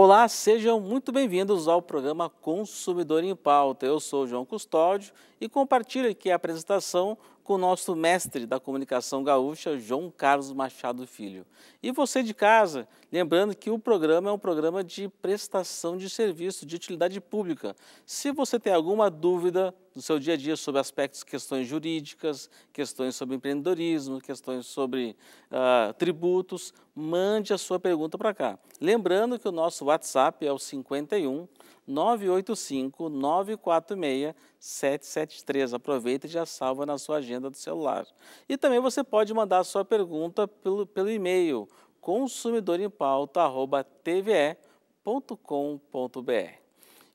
Olá, sejam muito bem-vindos ao programa Consumidor em Pauta. Eu sou João Custódio e compartilho aqui a apresentação com o nosso mestre da comunicação gaúcha, João Carlos Machado Filho. E você de casa, lembrando que o programa é um programa de prestação de serviço, de utilidade pública. Se você tem alguma dúvida do seu dia a dia sobre aspectos, questões jurídicas, questões sobre empreendedorismo, questões sobre uh, tributos, mande a sua pergunta para cá. Lembrando que o nosso WhatsApp é o 51 985 946 773. Aproveita e já salva na sua agenda do celular. E também você pode mandar sua pergunta pelo, pelo e-mail consumidorempauta@tve.com.br.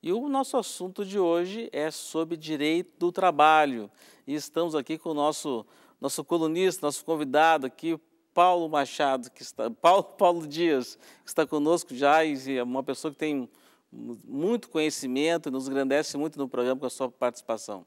E o nosso assunto de hoje é sobre direito do trabalho. E estamos aqui com o nosso nosso colunista, nosso convidado aqui, Paulo Machado, que está Paulo Paulo Dias, que está conosco já e é uma pessoa que tem muito conhecimento, nos engrandece muito no programa com a sua participação.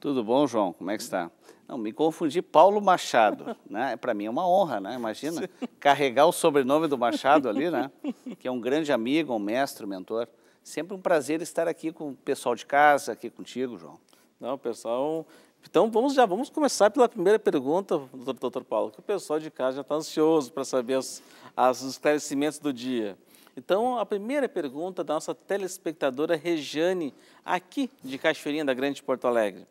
Tudo bom, João? Como é que está? Não, me confundi Paulo Machado, né? Para mim é uma honra, né? Imagina Sim. carregar o sobrenome do Machado ali, né? Que é um grande amigo, um mestre, um mentor. Sempre um prazer estar aqui com o pessoal de casa, aqui contigo, João. Não, pessoal. Então vamos já, vamos começar pela primeira pergunta, doutor Paulo, que o pessoal de casa já está ansioso para saber as, os esclarecimentos do dia. Então, a primeira pergunta da nossa telespectadora Rejane, aqui de Cachoeirinha da Grande Porto Alegre.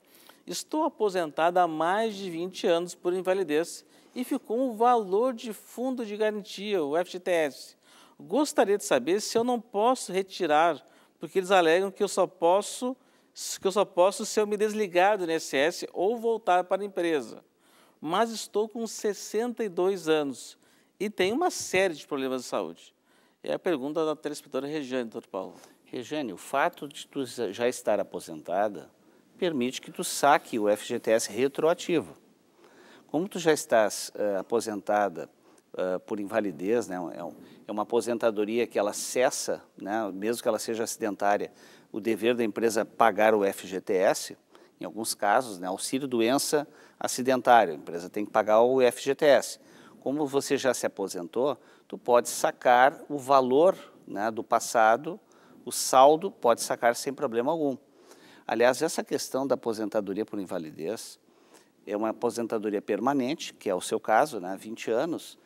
Estou aposentada há mais de 20 anos por invalidez e ficou um valor de fundo de garantia, o FGTS. Gostaria de saber se eu não posso retirar, porque eles alegam que eu só posso que eu só posso se eu me desligar do INSS ou voltar para a empresa. Mas estou com 62 anos e tenho uma série de problemas de saúde. É a pergunta da telespectadora Regiane, doutor Paulo. Regiane, o fato de tu já estar aposentada permite que tu saque o FGTS retroativo. Como tu já estás uh, aposentada uh, por invalidez, né, é, um, é, uma aposentadoria que ela cessa, né, mesmo que ela seja acidentária, o dever da empresa pagar o FGTS, em alguns casos, né, auxílio doença acidentário, a empresa tem que pagar o FGTS como você já se aposentou, tu pode sacar o valor né, do passado, o saldo pode sacar sem problema algum. Aliás, essa questão da aposentadoria por invalidez é uma aposentadoria permanente, que é o seu caso, né, 20 anos.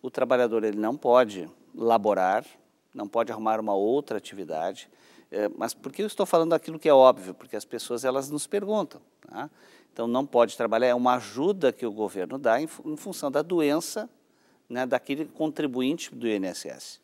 O trabalhador ele não pode laborar, não pode arrumar uma outra atividade. É, mas por que eu estou falando aquilo que é óbvio? Porque as pessoas elas nos perguntam. Né? Então, não pode trabalhar, é uma ajuda que o governo dá em, em função da doença né, daquele contribuinte do INSS.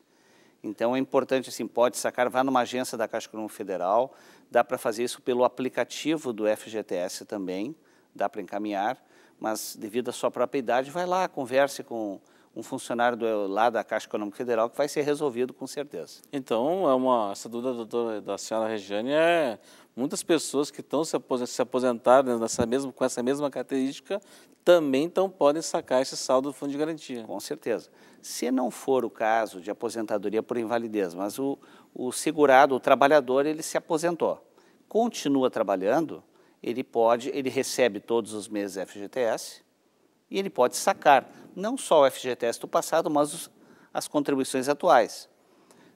Então, é importante, assim, pode sacar, vá numa agência da Caixa Econômica Federal, dá para fazer isso pelo aplicativo do FGTS também, dá para encaminhar, mas devido à sua própria idade, vai lá, converse com um funcionário do, lá da Caixa Econômica Federal que vai ser resolvido com certeza. Então, é uma, essa dúvida doutora da senhora Regiane é muitas pessoas que estão se aposentando nessa mesma, com essa mesma característica também então podem sacar esse saldo do fundo de garantia. Com certeza. Se não for o caso de aposentadoria por invalidez, mas o, o segurado, o trabalhador, ele se aposentou, continua trabalhando, ele pode, ele recebe todos os meses FGTS e ele pode sacar não só o FGTS do passado, mas os, as contribuições atuais.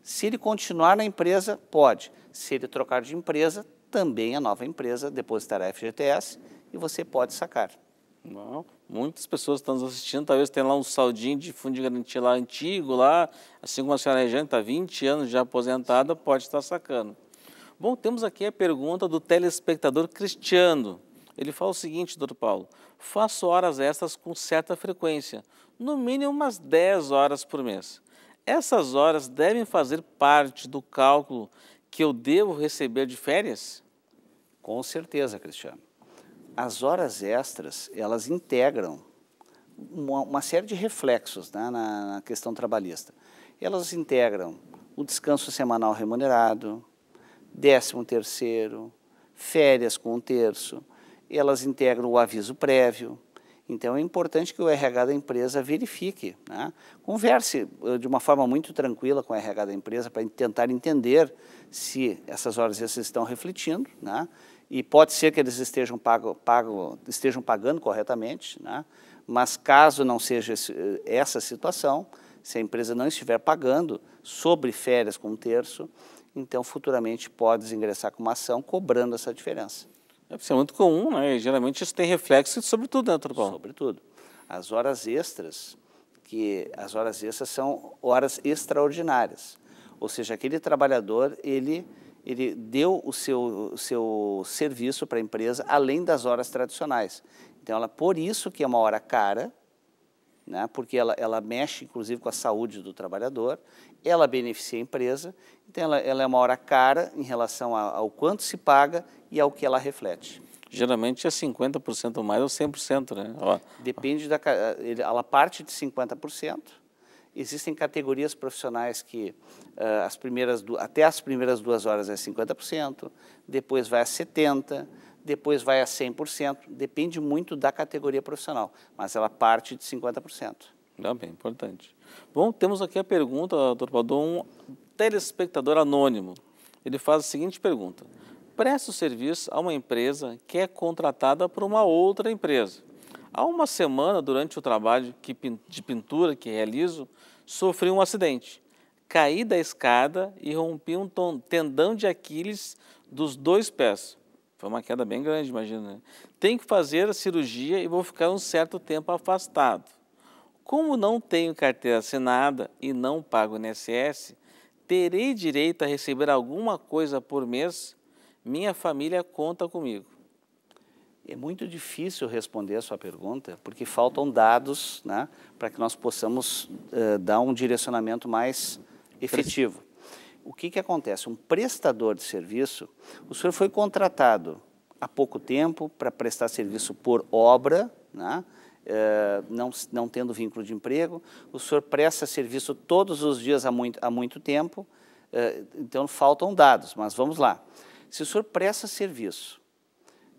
Se ele continuar na empresa, pode. Se ele trocar de empresa, também a nova empresa depositará FGTS e você pode sacar. muitas pessoas estão nos assistindo, talvez tenha lá um saldinho de fundo de garantia lá antigo, lá, assim como a senhora Regiane está 20 anos já aposentada, pode estar sacando. Bom, temos aqui a pergunta do telespectador Cristiano. Ele fala o seguinte, doutor Paulo, faço horas extras com certa frequência, no mínimo umas 10 horas por mês. Essas horas devem fazer parte do cálculo que eu devo receber de férias? Com certeza, Cristiano. As horas extras, elas integram uma, uma série de reflexos né, na, na questão trabalhista. Elas integram o descanso semanal remunerado, décimo terceiro, férias com um terço, elas integram o aviso prévio, então é importante que o RH da empresa verifique, né? converse eh, de uma forma muito tranquila com o RH da empresa para tentar entender se essas horas extras estão refletindo, né? e pode ser que eles estejam, pago, pago, estejam pagando corretamente, né? mas caso não seja eh, essa situação, se a empresa não estiver pagando sobre férias com um terço, então futuramente pode ingressar com uma ação cobrando essa diferença. É, isso é muito comum, né? E, geralmente isso tem reflexo, sobretudo tudo, né, Paulo. Sobretudo. As horas extras, que as horas extras são horas extraordinárias. Ou seja, aquele trabalhador, ele, ele deu o seu, o seu serviço para a empresa além das horas tradicionais. Então, ela, por isso que é uma hora cara, né, porque ela, ela mexe, inclusive, com a saúde do trabalhador, ela beneficia a empresa, então ela, ela é uma hora cara em relação a, ao quanto se paga e ao que ela reflete. Geralmente é 50% ou mais ou 100%, né? Ó. Depende da... Ela parte de 50%, existem categorias profissionais que uh, as primeiras até as primeiras duas horas é 50%, depois vai a 70%, depois vai a 100%, depende muito da categoria profissional, mas ela parte de 50%. Ainda bem, importante. Bom, temos aqui a pergunta, doutor Paldon, um telespectador anônimo. Ele faz a seguinte pergunta. Presta o serviço a uma empresa que é contratada por uma outra empresa. Há uma semana, durante o trabalho de pintura que realizo, sofri um acidente. Caí da escada e rompi um tendão de Aquiles dos dois pés. Foi uma queda bem grande, imagina. Né? Tem que fazer a cirurgia e vou ficar um certo tempo afastado. Como não tenho carteira assinada e não pago o INSS, terei direito a receber alguma coisa por mês? Minha família conta comigo. É muito difícil responder a sua pergunta, porque faltam dados né, para que nós possamos uh, dar um direcionamento mais efetivo o que, que acontece? Um prestador de serviço, o senhor foi contratado há pouco tempo para prestar serviço por obra, né? Eh, não, não tendo vínculo de emprego, o senhor presta serviço todos os dias há muito, há muito tempo, eh, então faltam dados, mas vamos lá. Se o senhor presta serviço,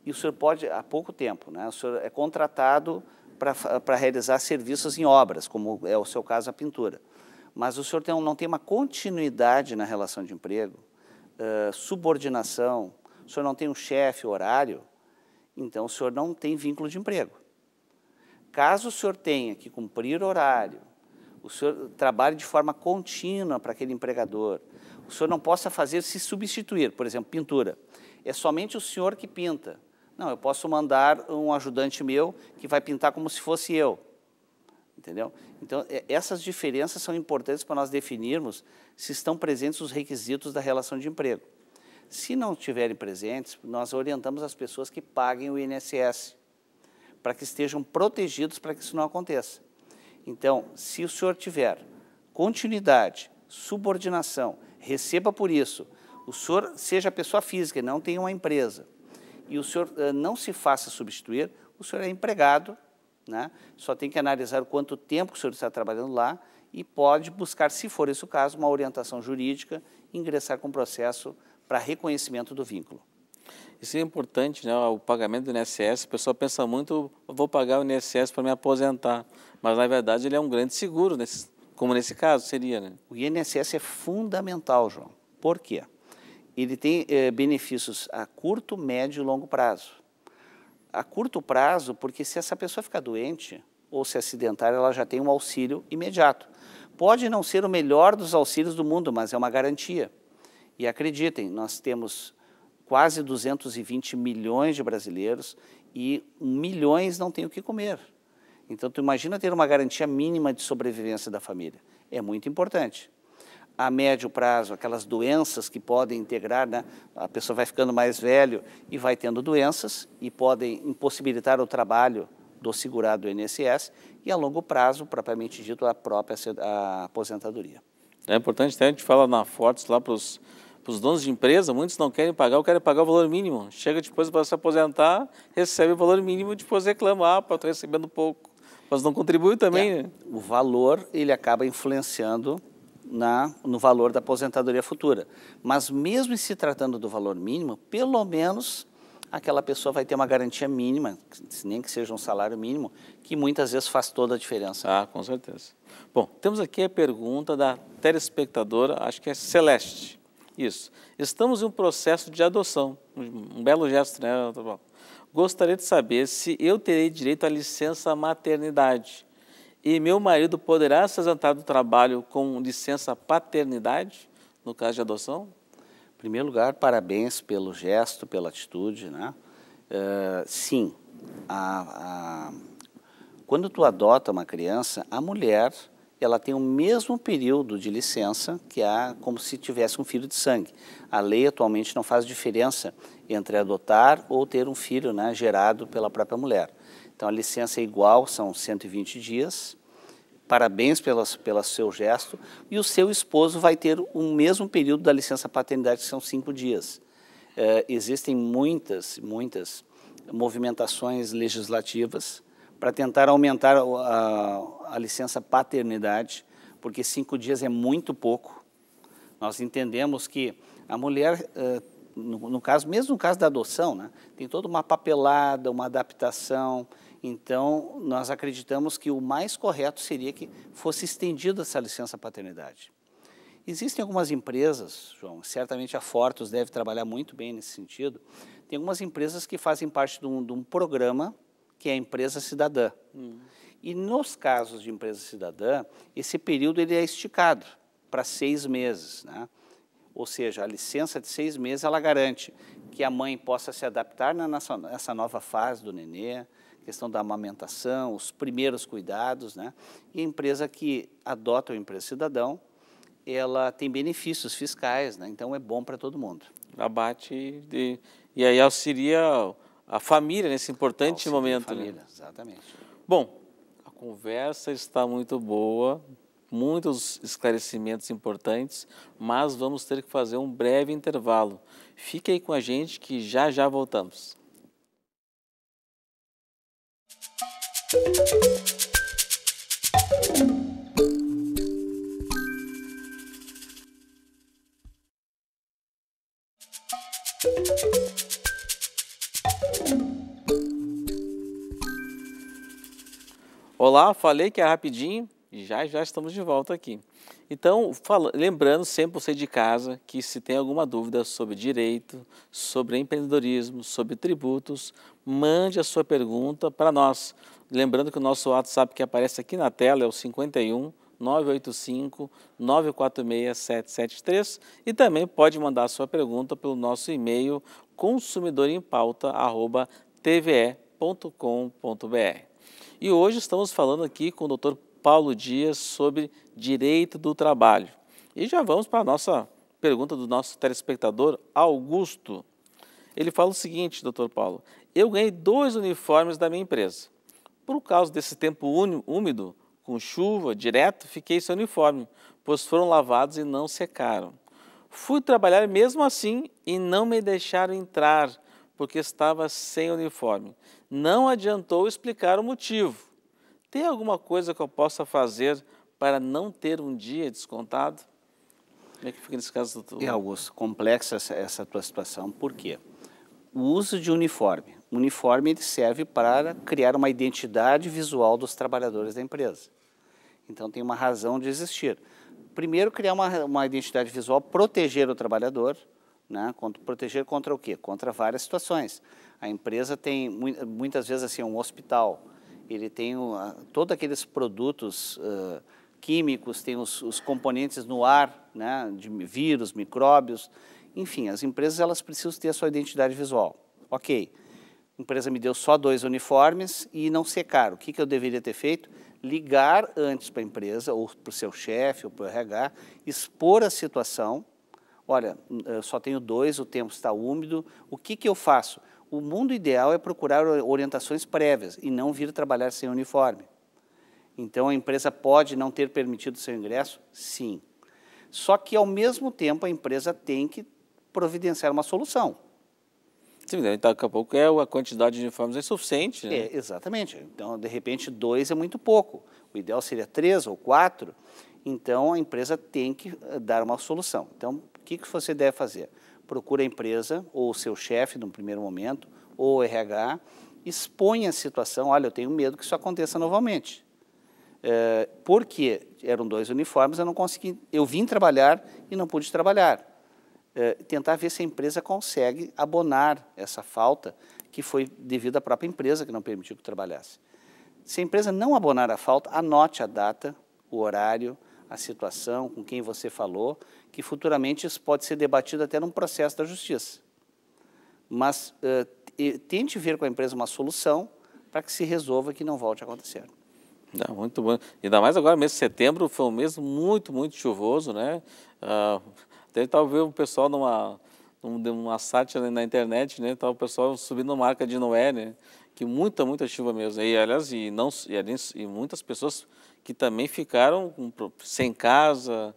e o senhor pode, há pouco tempo, né, o senhor é contratado para realizar serviços em obras, como é o seu caso a pintura mas o senhor tem, não tem uma continuidade na relação de emprego, uh, subordinação, o senhor não tem um chefe, horário, então o senhor não tem vínculo de emprego. Caso o senhor tenha que cumprir horário, o senhor trabalhe de forma contínua para aquele empregador, o senhor não possa fazer se substituir, por exemplo, pintura. É somente o senhor que pinta. Não, eu posso mandar um ajudante meu que vai pintar como se fosse eu entendeu? Então, é, essas diferenças são importantes para nós definirmos se estão presentes os requisitos da relação de emprego. Se não estiverem presentes, nós orientamos as pessoas que paguem o INSS, para que estejam protegidos para que isso não aconteça. Então, se o senhor tiver continuidade, subordinação, receba por isso, o senhor seja pessoa física, e não tenha uma empresa, e o senhor eh, não se faça substituir, o senhor é empregado né? Só tem que analisar quanto tempo o senhor está trabalhando lá e pode buscar, se for esse o caso, uma orientação jurídica e ingressar com processo para reconhecimento do vínculo. Isso é importante, né? o pagamento do INSS. O pessoal pensa muito, vou pagar o INSS para me aposentar. Mas, na verdade, ele é um grande seguro, nesse, como nesse caso seria. Né? O INSS é fundamental, João. Por quê? Ele tem eh, benefícios a curto, médio e longo prazo a curto prazo, porque se essa pessoa ficar doente ou se acidentar, ela já tem um auxílio imediato. Pode não ser o melhor dos auxílios do mundo, mas é uma garantia. E acreditem, nós temos quase 220 milhões de brasileiros e milhões não têm o que comer. Então, tu imagina ter uma garantia mínima de sobrevivência da família. É muito importante a médio prazo, aquelas doenças que podem integrar, né? a pessoa vai ficando mais velho e vai tendo doenças e podem impossibilitar o trabalho do segurado do INSS e a longo prazo, propriamente dito, a própria a aposentadoria. É importante, a gente fala na Fortes lá para os donos de empresa, muitos não querem pagar, ou querem pagar o valor mínimo. Chega depois para se aposentar, recebe o valor mínimo e depois reclamar, ah, para estou recebendo pouco. Mas não contribui também. É. Né? O valor, ele acaba influenciando na, no valor da aposentadoria futura. Mas mesmo se tratando do valor mínimo, pelo menos aquela pessoa vai ter uma garantia mínima, nem que seja um salário mínimo, que muitas vezes faz toda a diferença. Ah, com certeza. Bom, temos aqui a pergunta da telespectadora, acho que é Celeste. Isso. Estamos em um processo de adoção. Um belo gesto, né, Gostaria de saber se eu terei direito à licença maternidade e meu marido poderá se ausentar do trabalho com licença paternidade, no caso de adoção? Em primeiro lugar, parabéns pelo gesto, pela atitude, né? Uh, sim, a, a, quando tu adota uma criança, a mulher ela tem o mesmo período de licença que há como se tivesse um filho de sangue. A lei atualmente não faz diferença entre adotar ou ter um filho né, gerado pela própria mulher. Então a licença é igual, são 120 dias. Parabéns pelo, pelo seu gesto. E o seu esposo vai ter o mesmo período da licença paternidade, que são cinco dias. Eh, existem muitas, muitas movimentações legislativas para tentar aumentar a, a licença paternidade, porque cinco dias é muito pouco. Nós entendemos que a mulher, eh, no, caso, mesmo no caso da adoção, né, tem toda uma papelada, uma adaptação. Então, nós acreditamos que o mais correto seria que fosse estendida essa licença paternidade. Existem algumas empresas, João, certamente a Fortos deve trabalhar muito bem nesse sentido, tem algumas empresas que fazem parte de um, de um programa que é a empresa cidadã. Hum. E nos casos de empresa cidadã, esse período ele é esticado para seis meses, né? Ou seja, a licença de seis meses ela garante que a mãe possa se adaptar nessa nova fase do nenê, questão da amamentação, os primeiros cuidados, né? E a empresa que adota o empresa cidadão, ela tem benefícios fiscais, né? Então é bom para todo mundo. Abate de, e aí seria a família nesse importante momento. Né? Família, né? exatamente. Bom, a conversa está muito boa, muitos esclarecimentos importantes, mas vamos ter que fazer um breve intervalo. Fique aí com a gente que já já voltamos. Música Olá, falei que é rapidinho já já estamos de volta aqui. Então, fala, lembrando sempre você de casa que se tem alguma dúvida sobre direito, sobre empreendedorismo, sobre tributos, mande a sua pergunta para nós. Lembrando que o nosso WhatsApp que aparece aqui na tela é o 51 985 946 773 e também pode mandar a sua pergunta pelo nosso e-mail consumidorempauta@tve.com.br. E hoje estamos falando aqui com o doutor Paulo Dias sobre direito do trabalho. E já vamos para a nossa pergunta do nosso telespectador Augusto. Ele fala o seguinte, doutor Paulo: eu ganhei dois uniformes da minha empresa. Por causa desse tempo úmido, com chuva direto, fiquei sem uniforme, pois foram lavados e não secaram. Fui trabalhar mesmo assim e não me deixaram entrar, porque estava sem uniforme não adiantou explicar o motivo. Tem alguma coisa que eu possa fazer para não ter um dia descontado? Como é que fica nesse caso, doutor? É, Augusto, complexa essa, essa tua situação. Por quê? O uso de uniforme. O uniforme serve para criar uma identidade visual dos trabalhadores da empresa. Então, tem uma razão de existir. Primeiro, criar uma, uma identidade visual, proteger o trabalhador, né? proteger contra o quê? Contra várias situações. A empresa tem muitas vezes assim é um hospital, ele tem uh, todos aqueles produtos uh, químicos, tem os, os, componentes no ar, né, de vírus, micróbios, enfim, as empresas elas precisam ter a sua identidade visual. Ok, a empresa me deu só dois uniformes e não secar. O que, que eu deveria ter feito? Ligar antes para a empresa, ou para o seu chefe, ou para o RH, expor a situação. Olha, só tenho dois, o tempo está úmido, o que, que eu faço? o mundo ideal é procurar orientações prévias e não vir trabalhar sem uniforme. Então, a empresa pode não ter permitido seu ingresso? Sim. Só que, ao mesmo tempo, a empresa tem que providenciar uma solução. Sim, então, daqui a pouco é a quantidade de uniformes é suficiente, Né? É, exatamente. Então, de repente, dois é muito pouco. O ideal seria três ou quatro. Então, a empresa tem que eh, dar uma solução. Então, o que, que você deve fazer? procure a empresa ou o seu chefe, num primeiro momento, ou o RH, expõe a situação, olha, eu tenho medo que isso aconteça novamente. É, porque eram dois uniformes, eu não consegui, eu vim trabalhar e não pude trabalhar. É, tentar ver se a empresa consegue abonar essa falta que foi devido à própria empresa que não permitiu que trabalhasse. Se a empresa não abonar a falta, anote a data, o horário, a situação, com quem você falou, que futuramente isso pode ser debatido até num processo da justiça. Mas uh, tente ver com a empresa uma solução para que se resolva que não volte a acontecer. Não, muito bom. Ainda mais agora, mês de setembro, foi um mês muito, muito chuvoso, né? Uh, até talvez o pessoal numa, numa sátira na internet, né? Tá o pessoal subindo marca de Noé, né? Que muita, muita chuva mesmo. E, aliás, e, não, e, e muitas pessoas que também ficaram sem casa,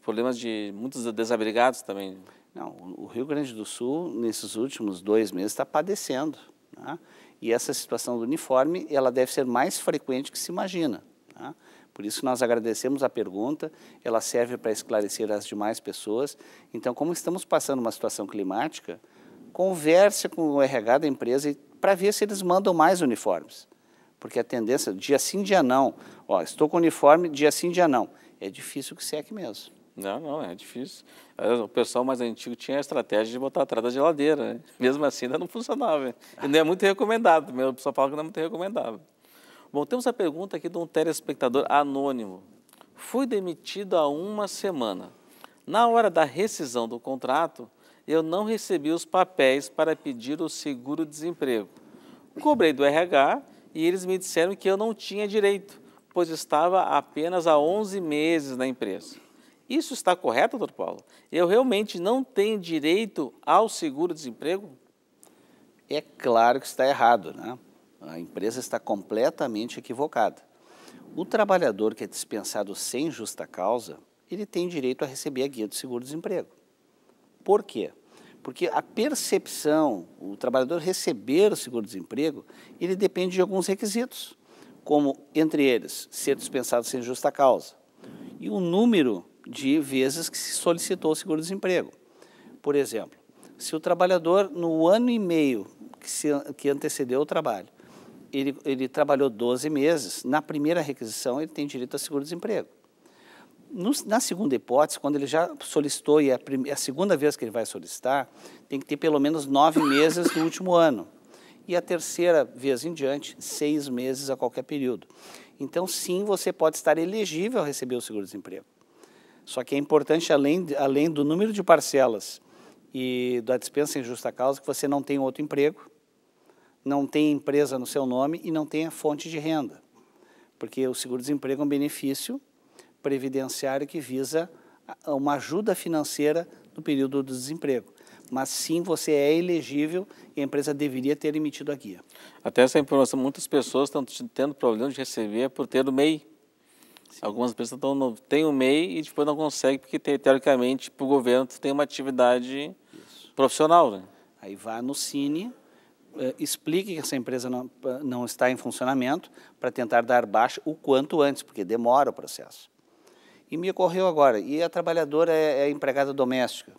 problemas de muitos desabrigados também. Não, o Rio Grande do Sul, nesses últimos dois meses, está padecendo. Né? E essa situação do uniforme, ela deve ser mais frequente que se imagina. Né? Por isso nós agradecemos a pergunta, ela serve para esclarecer as demais pessoas. Então, como estamos passando uma situação climática, converse com o RH da empresa para ver se eles mandam mais uniformes. Porque a tendência, dia sim, dia não, Ó, estou com uniforme dia sim, dia não. É difícil que seque mesmo. Não, não, é difícil. É, o pessoal mais antigo tinha a estratégia de botar atrás da geladeira. Né? Mesmo assim, ainda não funcionava. E não é muito recomendado. O pessoal fala que não é muito recomendável. Bom, temos a pergunta aqui de um telespectador anônimo. Fui demitido há uma semana. Na hora da rescisão do contrato, eu não recebi os papéis para pedir o seguro-desemprego. Cobrei do RH e eles me disseram que eu não tinha direito pois estava apenas há 11 meses na empresa. Isso está correto, doutor Paulo? Eu realmente não tenho direito ao seguro-desemprego? É claro que está errado, né? A empresa está completamente equivocada. O trabalhador que é dispensado sem justa causa, ele tem direito a receber a guia do seguro-desemprego. Por quê? Porque a percepção, o trabalhador receber o seguro-desemprego, ele depende de alguns requisitos como, entre eles, ser dispensado sem justa causa, e o número de vezes que se solicitou o seguro-desemprego. Por exemplo, se o trabalhador, no ano e meio que, se, que antecedeu o trabalho, ele, ele trabalhou 12 meses, na primeira requisição ele tem direito a seguro-desemprego. na segunda hipótese, quando ele já solicitou e é a, é a segunda vez que ele vai solicitar, tem que ter pelo menos nove meses no último ano e a terceira vez em diante, seis meses a qualquer período. Então, sim, você pode estar elegível a receber o seguro-desemprego. Só que é importante, além, além do número de parcelas e da dispensa em justa causa, que você não tenha outro emprego, não tenha empresa no seu nome e não tenha fonte de renda. Porque o seguro-desemprego é um benefício previdenciário que visa uma ajuda financeira no período do desemprego mas sim você é elegível e a empresa deveria ter emitido a guia. Até essa informação, muitas pessoas estão tendo problemas de receber por ter o MEI. Sim. Algumas pessoas estão, têm o MEI e depois tipo, não conseguem, porque teoricamente para o governo tem uma atividade Isso. profissional. Né? Aí vá no Cine, eh, explique que essa empresa não, eh, não está em funcionamento para tentar dar baixa o quanto antes, porque demora o processo. E me ocorreu agora, e a trabalhadora é, é empregada doméstica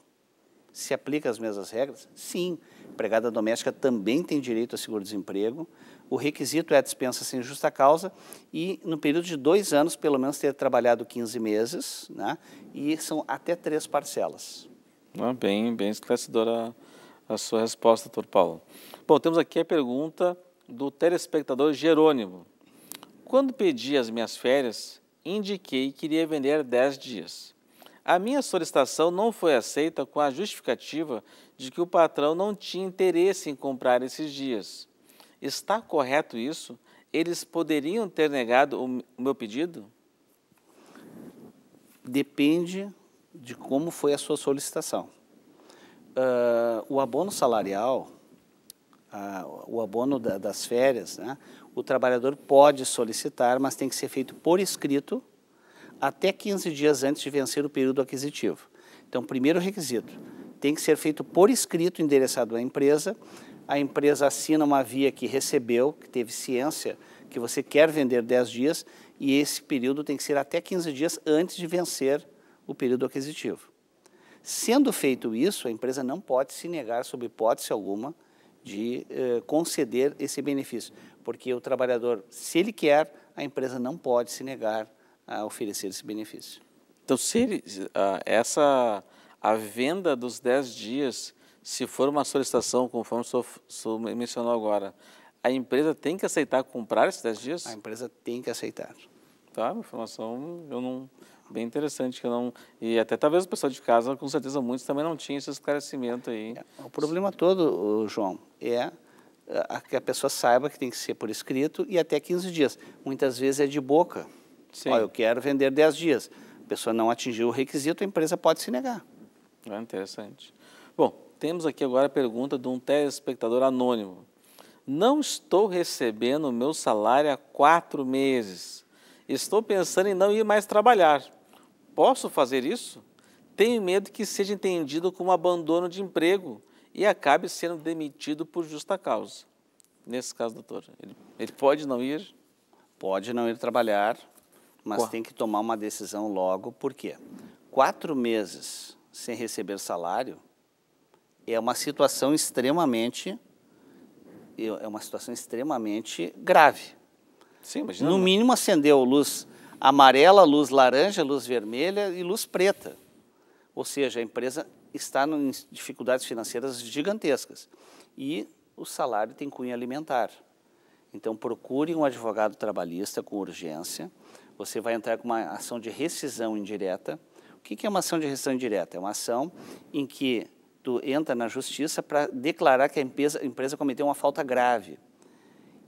se aplica as mesmas regras? Sim, empregada doméstica também tem direito a seguro-desemprego. O requisito é a dispensa sem justa causa e, no período de dois anos, pelo menos ter trabalhado 15 meses, né? e são até três parcelas. Ah, bem, bem esclarecedora a sua resposta, doutor Paulo. Bom, temos aqui a pergunta do telespectador Jerônimo. Quando pedi as minhas férias, indiquei que iria vender 10 dias. A minha solicitação não foi aceita com a justificativa de que o patrão não tinha interesse em comprar esses dias. Está correto isso? Eles poderiam ter negado o meu pedido? Depende de como foi a sua solicitação. Uh, o abono salarial, uh, o abono da, das férias, né? o trabalhador pode solicitar, mas tem que ser feito por escrito até 15 dias antes de vencer o período aquisitivo. Então, primeiro requisito, tem que ser feito por escrito, endereçado à empresa. A empresa assina uma via que recebeu, que teve ciência, que você quer vender 10 dias, e esse período tem que ser até 15 dias antes de vencer o período aquisitivo. Sendo feito isso, a empresa não pode se negar, sob hipótese alguma, de eh, conceder esse benefício, porque o trabalhador, se ele quer, a empresa não pode se negar a oferecer esse benefício. Então, se ele, a, ah, essa, a venda dos 10 dias, se for uma solicitação, conforme o senhor, o senhor mencionou agora, a empresa tem que aceitar comprar esses 10 dias? A empresa tem que aceitar. Tá, informação eu não, bem interessante que não e até talvez o pessoal de casa com certeza muitos também não tinham esse esclarecimento aí é, o problema todo João é ah, que a pessoa saiba que tem que ser por escrito e até 15 dias muitas vezes é de boca Sim. Ó, eu quero vender 10 dias. A pessoa não atingiu o requisito, a empresa pode se negar. É interessante. Bom, temos aqui agora a pergunta de um telespectador anônimo. Não estou recebendo o meu salário há quatro meses. Estou pensando em não ir mais trabalhar. Posso fazer isso? Tenho medo que seja entendido como abandono de emprego e acabe sendo demitido por justa causa. Nesse caso, doutor, ele, ele pode não ir? Pode não ir trabalhar, mas tem que tomar uma decisão logo, porque quatro meses sem receber salário é uma situação extremamente é, é uma situação extremamente grave. Sim, imagina. No né? mínimo acendeu luz amarela, luz laranja, luz vermelha e luz preta. Ou seja, a empresa está em dificuldades financeiras gigantescas e o salário tem cunho alimentar. Então procure um advogado trabalhista com urgência você vai entrar com uma ação de rescisão indireta. O que é uma ação de rescisão indireta? É uma ação em que tu entra na justiça para declarar que a empresa, a empresa cometeu uma falta grave.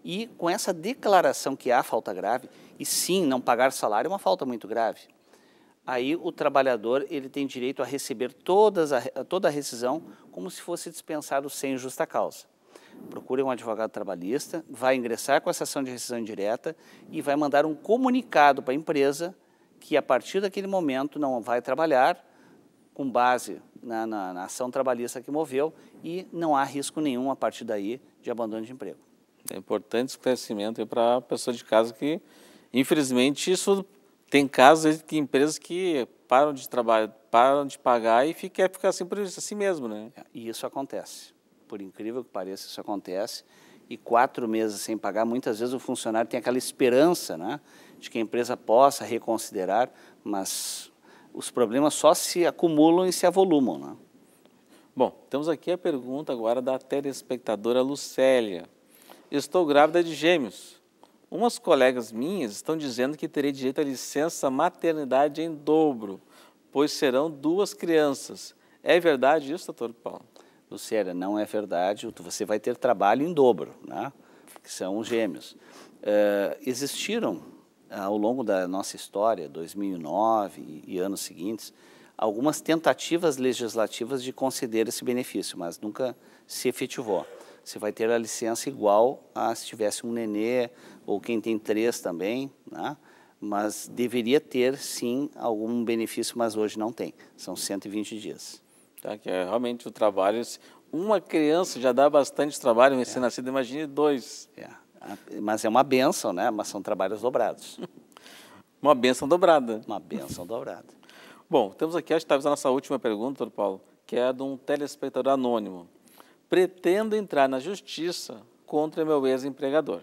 E com essa declaração que há falta grave, e sim, não pagar salário é uma falta muito grave, aí o trabalhador ele tem direito a receber todas a, toda a rescisão como se fosse dispensado sem justa causa procure um advogado trabalhista, vai ingressar com essa ação de rescisão indireta e vai mandar um comunicado para a empresa que a partir daquele momento não vai trabalhar com base na, na, na ação trabalhista que moveu e não há risco nenhum a partir daí de abandono de emprego. É importante esclarecimento para a pessoa de casa que, infelizmente, isso tem casos de empresas que param de trabalhar, param de pagar e fica, fica assim, assim mesmo, né? E isso acontece por incrível que pareça, isso acontece, e quatro meses sem pagar, muitas vezes o funcionário tem aquela esperança né, de que a empresa possa reconsiderar, mas os problemas só se acumulam e se avolumam. Né? Bom, temos aqui a pergunta agora da telespectadora Lucélia. Estou grávida de gêmeos. Umas colegas minhas estão dizendo que terei direito à licença maternidade em dobro, pois serão duas crianças. É verdade isso, doutor Paulo? Lucélia, não é verdade, você vai ter trabalho em dobro, né? que são os gêmeos. Uh, existiram, eh, ao longo da nossa história, 2009 e, e anos seguintes, algumas tentativas legislativas de conceder esse benefício, mas nunca se efetivou. Você vai ter a licença igual a se tivesse um nenê ou quem tem três também, né? mas deveria ter sim algum benefício, mas hoje não tem. São 120 dias. Tá? Que é realmente o trabalho. Uma criança já dá bastante trabalho, é. ser nascido, imagine dois. É. Ah, mas é uma benção, né? Mas são trabalhos dobrados. uma benção dobrada. Uma benção dobrada. Bom, temos aqui, acho que talvez a nossa última pergunta, doutor Paulo, que é de um telespectador anônimo. Pretendo entrar na justiça contra meu ex-empregador.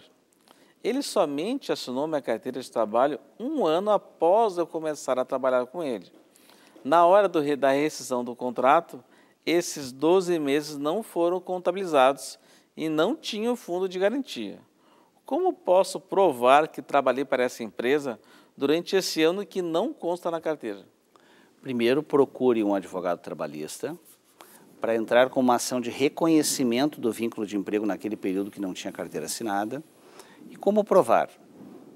Ele somente assinou minha carteira de trabalho um ano após eu começar a trabalhar com ele na hora do, da rescisão do contrato, esses 12 meses não foram contabilizados e não tinham fundo de garantia. Como posso provar que trabalhei para essa empresa durante esse ano que não consta na carteira? Primeiro, procure um advogado trabalhista para entrar com uma ação de reconhecimento do vínculo de emprego naquele período que não tinha carteira assinada. E como provar?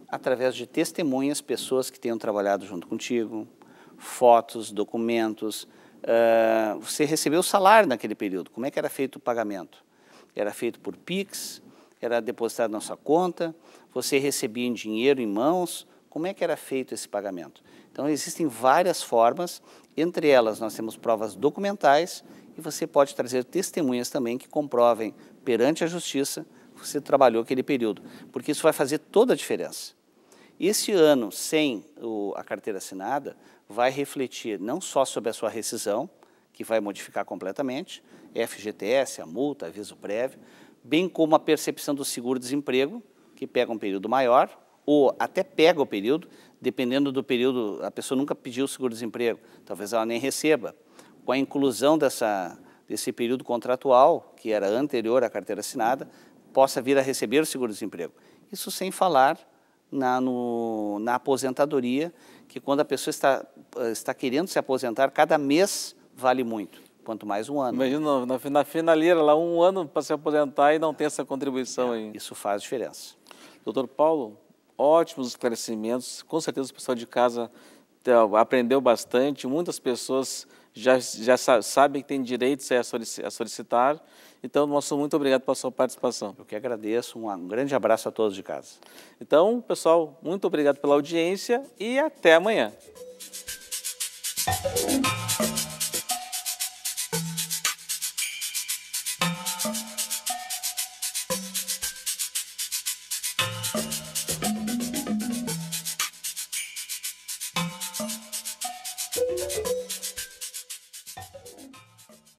Através de testemunhas, pessoas que tenham trabalhado junto contigo, fotos, documentos. Uh, você recebeu o salário naquele período. Como é que era feito o pagamento? Era feito por PIX, era depositado na sua conta, você recebia em dinheiro em mãos. Como é que era feito esse pagamento? Então, existem várias formas. Entre elas, nós temos provas documentais e você pode trazer testemunhas também que comprovem perante a justiça que você trabalhou aquele período, porque isso vai fazer toda a diferença. Esse ano, sem o, a carteira assinada, vai refletir não só sobre a sua rescisão, que vai modificar completamente, FGTS, a multa, aviso prévio, bem como a percepção do seguro-desemprego, que pega um período maior, ou até pega o período, dependendo do período, a pessoa nunca pediu o seguro-desemprego, talvez ela nem receba. Com a inclusão dessa, desse período contratual, que era anterior à carteira assinada, possa vir a receber o seguro-desemprego. Isso sem falar na, no, na aposentadoria, que quando a pessoa está, eh, está querendo se aposentar, cada mês vale muito, quanto mais um ano. Imagina, na, na finaleira, lá um ano para se aposentar e não tem essa contribuição é, aí. Isso faz diferença. Doutor Paulo, ótimos esclarecimentos. Com certeza o pessoal de casa eh, aprendeu bastante. Muitas pessoas já, já sabem que têm direitos a solicitar. Então, nosso muito obrigado pela sua participação. Eu que agradeço, um grande abraço a todos de casa. Então, pessoal, muito obrigado pela audiência e até amanhã.